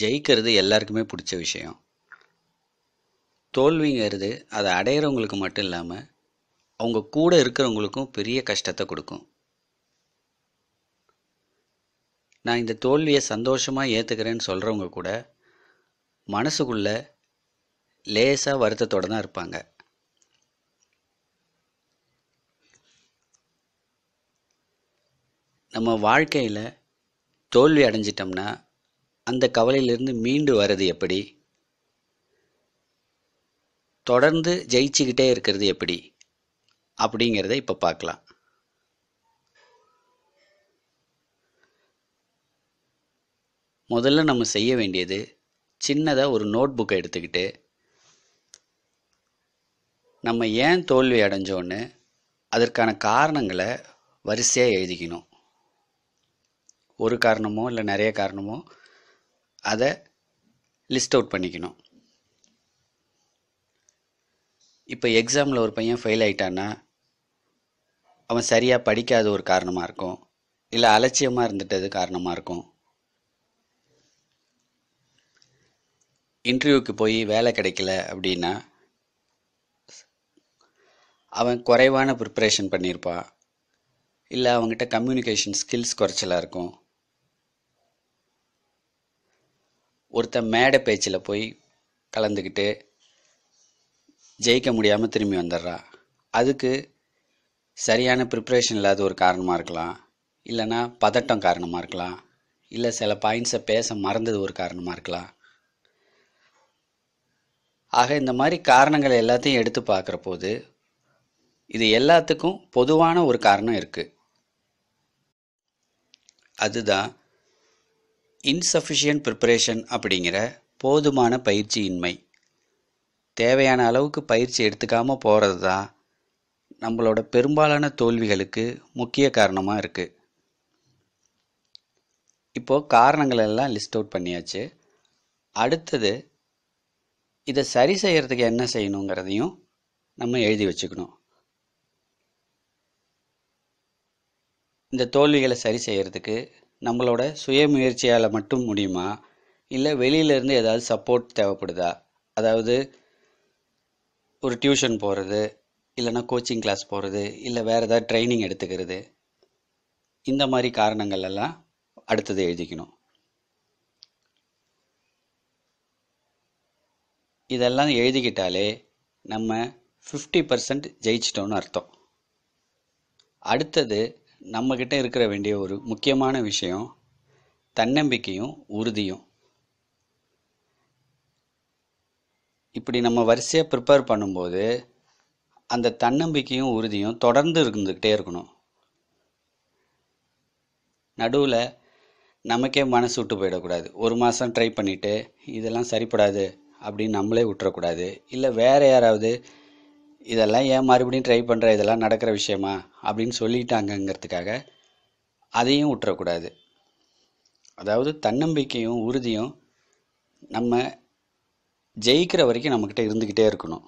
ஜெயிக்கிறது எல்லாருக்குமே பிடிச்ச விஷயம் தோல்விங்கிறது அதை அடையிறவங்களுக்கு மட்டும் இல்லாமல் அவங்க கூட இருக்கிறவங்களுக்கும் பெரிய கஷ்டத்தை கொடுக்கும் நான் இந்த தோல்வியை சந்தோஷமாக ஏற்றுக்கிறேன்னு சொல்கிறவங்க கூட மனசுக்குள்ளே லேசாக வருத்தத்தோடு தான் இருப்பாங்க நம்ம வாழ்க்கையில் தோல்வி அடைஞ்சிட்டோம்னா அந்த கவலையிலிருந்து மீண்டு வர்றது எப்படி தொடர்ந்து ஜெயிச்சுக்கிட்டே இருக்கிறது எப்படி அப்படிங்கிறத இப்போ பார்க்கலாம் முதல்ல நம்ம செய்ய வேண்டியது சின்னதாக ஒரு நோட் புக்கை எடுத்துக்கிட்டு நம்ம ஏன் தோல்வி அடைஞ்சோன்னு அதற்கான காரணங்களை வரிசையாக எழுதிக்கணும் ஒரு காரணமோ இல்லை நிறைய காரணமோ அதை லிஸ்ட் அவுட் பண்ணிக்கணும் இப்போ எக்ஸாமில் ஒரு பையன் ஃபெயில் ஆகிட்டான்னா அவன் சரியாக படிக்காத ஒரு காரணமாக இருக்கும் இல்லை அலட்சியமாக இருந்துட்டது காரணமாக இருக்கும் இன்டர்வியூக்கு போய் வேலை கிடைக்கல அப்படின்னா அவன் குறைவான ப்ரிப்பரேஷன் பண்ணியிருப்பான் இல்லை அவங்ககிட்ட கம்யூனிகேஷன் ஸ்கில்ஸ் குறைச்சலாக இருக்கும் ஒருத்தன் மேடை பேச்சில் போய் கலந்துக்கிட்டு ஜெயிக்க முடியாமல் திரும்பி வந்துடுறான் அதுக்கு சரியான ப்ரிப்ரேஷன் இல்லாத ஒரு காரணமாக இருக்கலாம் இல்லைனா பதட்டம் காரணமாக இருக்கலாம் இல்லை சில பாயிண்ட்ஸை பேச மறந்தது ஒரு காரணமாக இருக்கலாம் ஆக இந்த மாதிரி காரணங்கள் எல்லாத்தையும் எடுத்து பார்க்குற போது இது எல்லாத்துக்கும் பொதுவான ஒரு காரணம் இருக்குது அதுதான் இன்சஃபிஷியன்ட் ப்ரிப்பரேஷன் அப்படிங்கிற போதுமான பயிற்சி இன்மை தேவையான அளவுக்கு பயிற்சி எடுத்துக்காமல் போகிறது தான் நம்மளோட பெரும்பாலான தோல்விகளுக்கு முக்கிய காரணமாக இருக்குது இப்போது காரணங்கள் எல்லாம் லிஸ்ட் அவுட் பண்ணியாச்சு அடுத்தது இதை சரி செய்கிறதுக்கு என்ன செய்யணுங்கிறதையும் நம்ம எழுதி வச்சுக்கணும் இந்த தோல்விகளை சரி செய்கிறதுக்கு நம்மளோட சுய முயற்சியால் மட்டும் முடியுமா இல்லை வெளியிலேருந்து ஏதாவது சப்போர்ட் தேவைப்படுதா அதாவது ஒரு டியூஷன் போகிறது இல்லைன்னா கோச்சிங் கிளாஸ் போகிறது இல்லை வேறு ஏதாவது ட்ரைனிங் எடுத்துக்கிறது இந்த மாதிரி காரணங்கள் எல்லாம் அடுத்தது எழுதிக்கணும் இதெல்லாம் எழுதிக்கிட்டாலே நம்ம ஃபிஃப்டி பர்சன்ட் ஜெயிச்சிட்டோம்னு அர்த்தம் அடுத்தது நம்மக்கிட்ட இருக்கிற வேண்டிய ஒரு முக்கியமான விஷயம் தன்னம்பிக்கையும் உறுதியும் இப்படி நம்ம வரிசையாக ப்ரிப்பேர் பண்ணும்போது அந்த தன்னம்பிக்கையும் உறுதியும் தொடர்ந்து இருந்துக்கிட்டே இருக்கணும் நடுவில் நமக்கே மனசு விட்டு போயிடக்கூடாது ஒரு மாதம் ட்ரை பண்ணிவிட்டு இதெல்லாம் சரிப்படாது அப்படின்னு நம்மளே விட்டுறக்கூடாது இல்லை வேறு யாராவது இதெல்லாம் ஏன் மறுபடியும் ட்ரை பண்ணுற இதெல்லாம் நடக்கிற விஷயமா அப்படின்னு சொல்லிட்டாங்கங்கிறதுக்காக அதையும் விட்டுறக்கூடாது அதாவது தன்னம்பிக்கையும் உறுதியும் நம்ம ஜெயிக்கிற வரைக்கும் நம்மக்கிட்ட இருந்துக்கிட்டே இருக்கணும்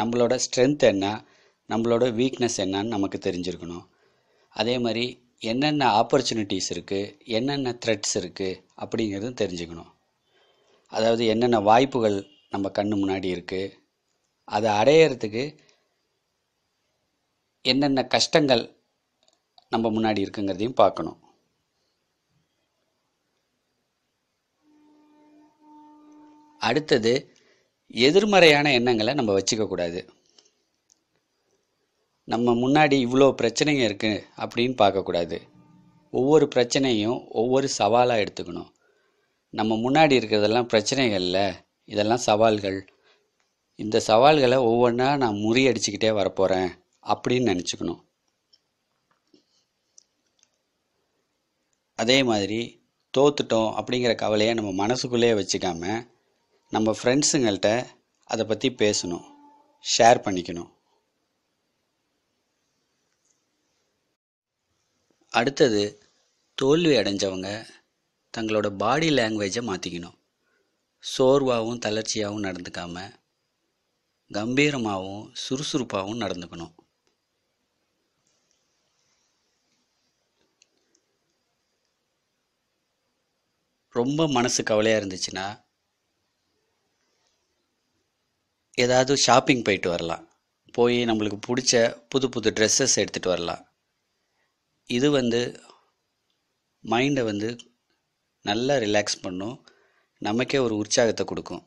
நம்மளோட ஸ்ட்ரென்த் என்ன நம்மளோட வீக்னஸ் என்னன்னு நமக்கு தெரிஞ்சிருக்கணும் அதே மாதிரி என்னென்ன ஆப்பர்ச்சுனிட்டிஸ் இருக்குது என்னென்ன த்ரெட்ஸ் இருக்குது அப்படிங்கிறதும் தெரிஞ்சுக்கணும் அதாவது என்னென்ன வாய்ப்புகள் நம்ம கண்ணு முன்னாடி இருக்குது அதை அடையிறதுக்கு என்னென்ன கஷ்டங்கள் நம்ம முன்னாடி இருக்குங்கிறதையும் பார்க்கணும் அடுத்தது எதிர்மறையான எண்ணங்களை நம்ம வச்சுக்கக்கூடாது நம்ம முன்னாடி இவ்வளோ பிரச்சனைங்க இருக்குது அப்படின்னு பார்க்கக்கூடாது ஒவ்வொரு பிரச்சனையும் ஒவ்வொரு சவாலாக எடுத்துக்கணும் நம்ம முன்னாடி இருக்கிறதெல்லாம் பிரச்சனைகள் இல்லை இதெல்லாம் சவால்கள் இந்த சவால்களை ஒவ்வொன்றா நான் முறியடிச்சுக்கிட்டே வரப்போகிறேன் அப்படின்னு நினச்சிக்கணும் அதே மாதிரி தோத்துட்டோம் அப்படிங்கிற கவலையை நம்ம மனசுக்குள்ளேயே வச்சுக்காம நம்ம ஃப்ரெண்ட்ஸுங்கள்கிட்ட அதை பற்றி பேசணும் ஷேர் பண்ணிக்கணும் அடுத்தது தோல்வி அடைஞ்சவங்க தங்களோட பாடி லாங்குவேஜை மாற்றிக்கணும் சோர்வாகவும் தளர்ச்சியாகவும் நடந்துக்காமல் கம்பீரமாகவும் சுறுசுறுப்பாகவும் நடந்துக்கணும் ரொம்ப மனசு கவலையாக இருந்துச்சுன்னா ஏதாவது ஷாப்பிங் போயிட்டு வரலாம் போய் நம்மளுக்கு பிடிச்ச புது புது ட்ரெஸ்ஸஸ் எடுத்துகிட்டு வரலாம் இது வந்து மைண்டை வந்து நல்லா ரிலாக்ஸ் பண்ணும் நமக்கே ஒரு உற்சாகத்தை கொடுக்கும்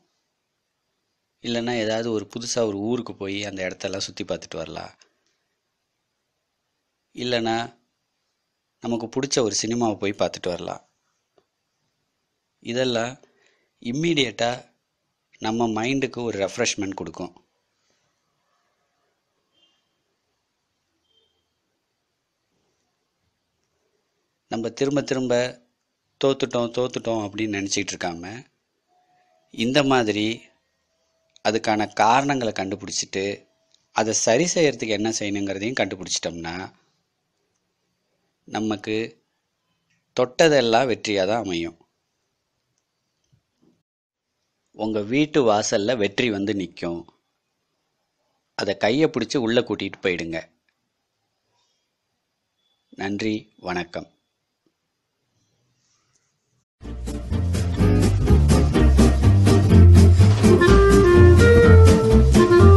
இல்லைன்னா ஏதாவது ஒரு புதுசாக ஒரு ஊருக்கு போய் அந்த இடத்தெல்லாம் சுற்றி பார்த்துட்டு வரலாம் இல்லைன்னா நமக்கு பிடிச்ச ஒரு சினிமாவை போய் பார்த்துட்டு வரலாம் இதெல்லாம் இம்மீடியட்டாக நம்ம மைண்டுக்கு ஒரு ரெஃப்ரெஷ்மெண்ட் கொடுக்கும் நம்ம திரும்ப திரும்ப தோத்துட்டோம் தோத்துட்டோம் அப்படின்னு நினச்சிக்கிட்டு இருக்காம இந்த மாதிரி அதுக்கான காரணங்களை கண்டுபிடிச்சிட்டு அதை சரி செய்கிறதுக்கு என்ன செய்யணுங்கிறதையும் கண்டுபிடிச்சிட்டோம்னா நமக்கு தொட்டதெல்லாம் வெற்றியாக தான் அமையும் உங்கள் வீட்டு வாசலில் வெற்றி வந்து நிற்கும் அதை கையை பிடிச்சி உள்ளே கூட்டிகிட்டு போயிடுங்க நன்றி வணக்கம் Thank you.